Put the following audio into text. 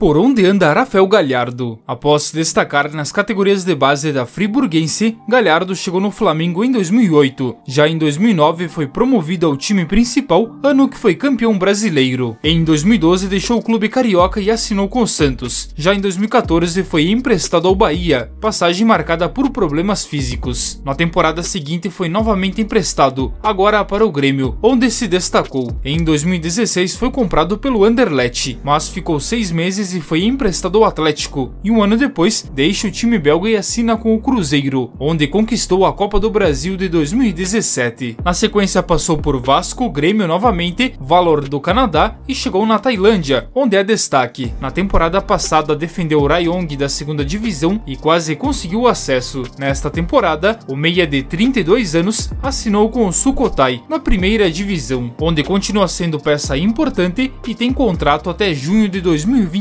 Por onde anda Rafael Galhardo? Após se destacar nas categorias de base da Friburguense, Galhardo chegou no Flamengo em 2008. Já em 2009 foi promovido ao time principal, ano que foi campeão brasileiro. Em 2012 deixou o clube carioca e assinou com o Santos. Já em 2014 foi emprestado ao Bahia, passagem marcada por problemas físicos. Na temporada seguinte foi novamente emprestado, agora para o Grêmio, onde se destacou. Em 2016 foi comprado pelo Anderlecht, mas ficou seis meses 2013 foi emprestado ao Atlético e um ano depois deixa o time belga e assina com o Cruzeiro, onde conquistou a Copa do Brasil de 2017. Na sequência passou por Vasco, Grêmio novamente, Valor do Canadá e chegou na Tailândia, onde é destaque. Na temporada passada defendeu o Rayong da segunda divisão e quase conseguiu acesso. Nesta temporada, o meia de 32 anos assinou com o Sukhothai na primeira divisão, onde continua sendo peça importante e tem contrato até junho de 2020.